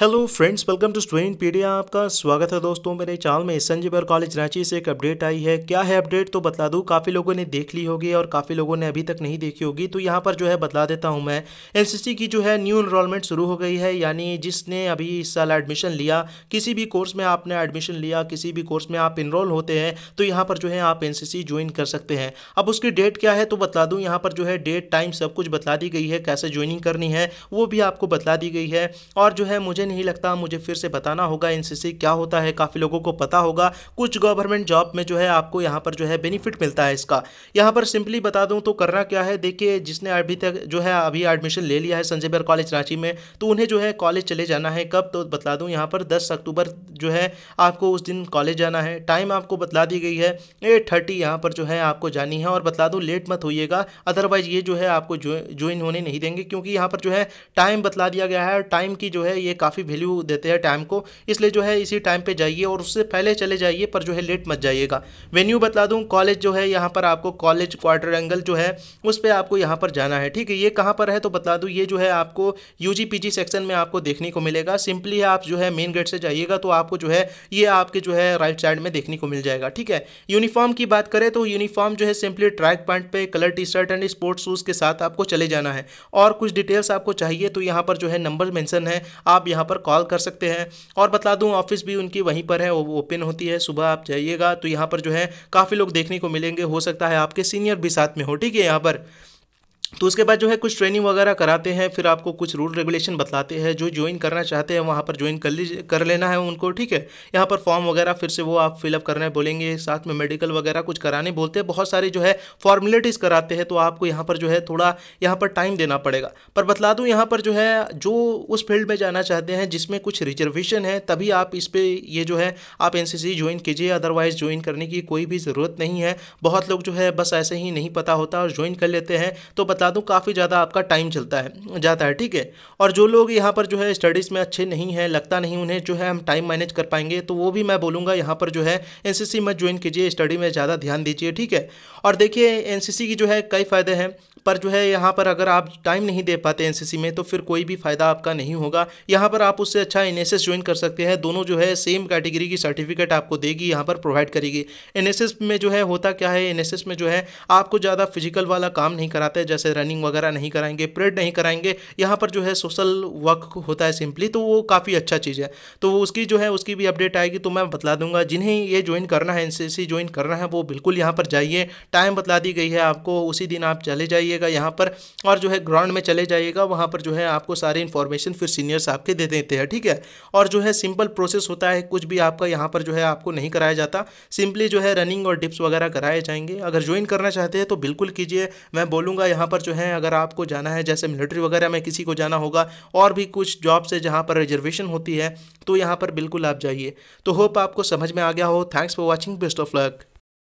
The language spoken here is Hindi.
hello friends welcome to student pedia आपका स्वागत है दोस्तों मेरे चैनल में संजय बर कॉलेज रांची से एक अपडेट आई है क्या है अपडेट तो बता दूँ काफ़ी लोगों ने देख ली होगी और काफ़ी लोगों ने अभी तक नहीं देखी होगी तो यहाँ पर जो है बता देता हूँ मैं एनसीसी की जो है न्यू इनरोलमेंट शुरू हो गई है यानी जिसने अभी इस साल एडमिशन लिया किसी भी कोर्स में आपने एडमिशन लिया किसी भी कोर्स में आप इनरोल होते हैं तो यहाँ पर जो है आप एन ज्वाइन कर सकते हैं अब उसकी डेट क्या है तो बता दूँ यहाँ पर जो है डेट टाइम सब कुछ बता दी गई है कैसे ज्वाइनिंग करनी है वो भी आपको बतला दी गई है और जो है मुझे नहीं लगता मुझे फिर से बताना होगा एन क्या होता है काफ़ी लोगों को पता होगा कुछ गवर्नमेंट जॉब में जो है आपको यहाँ पर जो है बेनिफिट मिलता है इसका यहाँ पर सिंपली बता दूँ तो करना क्या है देखिए जिसने अभी तक जो है अभी एडमिशन ले लिया है संजय बर कॉलेज रांची में तो उन्हें जो है कॉलेज चले जाना है कब तो बता दूँ यहाँ पर दस अक्टूबर जो है आपको उस दिन कॉलेज जाना है टाइम आपको बतला दी गई है एट थर्टी यहाँ पर जो है आपको जानी है और बता दूँ लेट मत होइएगा अदरवाइज़ ये जो है आपको ज्वाइन होने नहीं देंगे क्योंकि यहाँ पर जो है टाइम बतला दिया गया है और टाइम की जो है ये काफ़ी काफ़ी वैल्यू देते हैं टाइम को इसलिए जो है इसी टाइम पे जाइए और उससे पहले चले जाइए पर जो है लेट मत जाइएगा वेन्यू बता दूँ कॉलेज जो है यहाँ पर आपको कॉलेज क्वार्टर एंगल जो है उस पर आपको यहाँ पर जाना है ठीक है ये कहाँ पर है तो बता दूँ ये जो है आपको यू सेक्शन में आपको देखने को मिलेगा सिंपली आप जो है मेन गेट से जाइएगा तो आपको जो है ये आपके जो है राइट साइड में देखने को मिल जाएगा ठीक है यूनिफॉर्म की बात करें तो यूनिफॉर्म जो है सिंपली ट्रैक पैंट पे colour T shirt and sports shoes के साथ आपको चले जाना है और कुछ डिटेल्स आपको चाहिए तो यहाँ पर जो है नंबर मेंशन है आप यहाँ पर कॉल कर सकते हैं और बता दूँ ऑफिस भी उनकी वहीं पर है ओपन होती है सुबह आप जाइएगा तो यहाँ पर जो है काफ़ी लोग देखने को मिलेंगे हो सकता है आपके सीनियर भी साथ में हो ठीक है यहाँ पर तो उसके बाद जो है कुछ ट्रेनिंग वगैरह कराते हैं फिर आपको कुछ रूल रेगुलेशन बतलाते हैं जो ज्वाइन करना चाहते हैं वहाँ पर ज्वाइन कर लीजिए कर लेना है उनको ठीक है यहाँ पर फॉर्म वगैरह फिर से वो आप फिलअप करने बोलेंगे साथ में मेडिकल वगैरह कुछ कराने बोलते हैं बहुत सारे जो है फॉर्मेलिटीज़ कराते हैं तो आपको यहाँ पर जो है थोड़ा यहाँ पर टाइम देना पड़ेगा पर बतला दूँ यहाँ पर जो है जो उस फील्ड में जाना चाहते हैं जिसमें कुछ रिजर्वेशन है तभी आप इस पर ये जो है आप एन ज्वाइन कीजिए अदरवाइज़ ज्वाइन करने की कोई भी ज़रूरत नहीं है बहुत लोग जो है बस ऐसे ही नहीं पता होता और ज्वाइन कर लेते हैं तो बता दूँ काफ़ी ज़्यादा आपका टाइम चलता है जाता है ठीक है और जो लोग यहाँ पर जो है स्टडीज़ में अच्छे नहीं हैं लगता नहीं उन्हें जो है हम टाइम मैनेज कर पाएंगे तो वो भी मैं बोलूँगा यहाँ पर जो है एन में ज्वाइन कीजिए स्टडी में ज़्यादा ध्यान दीजिए ठीक है और देखिए एन की जो है कई फ़ायदे हैं पर जो है यहाँ पर अगर आप टाइम नहीं दे पाते एनसीसी में तो फिर कोई भी फ़ायदा आपका नहीं होगा यहाँ पर आप उससे अच्छा एनएसएस ज्वाइन कर सकते हैं दोनों जो है सेम कैटेगरी की सर्टिफिकेट आपको देगी यहाँ पर प्रोवाइड करेगी एनएसएस में जो है होता क्या है एनएसएस में जो है आपको ज़्यादा फिजिकल वाला काम नहीं कराते जैसे रनिंग वगैरह नहीं कराएंगे परेड नहीं कराएंगे यहाँ पर जो है सोशल वर्क होता है सिंपली तो वो काफ़ी अच्छा चीज़ है तो उसकी जो है उसकी भी अपडेट आएगी तो मैं बता दूंगा जिन्हें ये ज्वाइन करना है एन ज्वाइन करना है वो बिल्कुल यहाँ पर जाइए टाइम बतला दी गई है आपको उसी दिन आप चले जाइए जाइएगा यहाँ पर और जो है ग्राउंड में चले जाइएगा वहाँ पर जो है आपको सारे इन्फॉर्मेशन फिर सीनियर्स आपके दे देते हैं ठीक है और जो है सिंपल प्रोसेस होता है कुछ भी आपका यहाँ पर जो है आपको नहीं कराया जाता सिंपली जो है रनिंग और डिप्स वगैरह कराए जाएंगे अगर ज्वाइन करना चाहते हैं तो बिल्कुल कीजिए मैं बोलूँगा यहाँ पर जो है अगर आपको जाना है जैसे मिलिट्री वगैरह में किसी को जाना होगा और भी कुछ जॉब से जहाँ पर रिजर्वेशन होती है तो यहाँ पर बिल्कुल आप जाइए तो होप आपको समझ में आ गया हो thanks for watching best of luck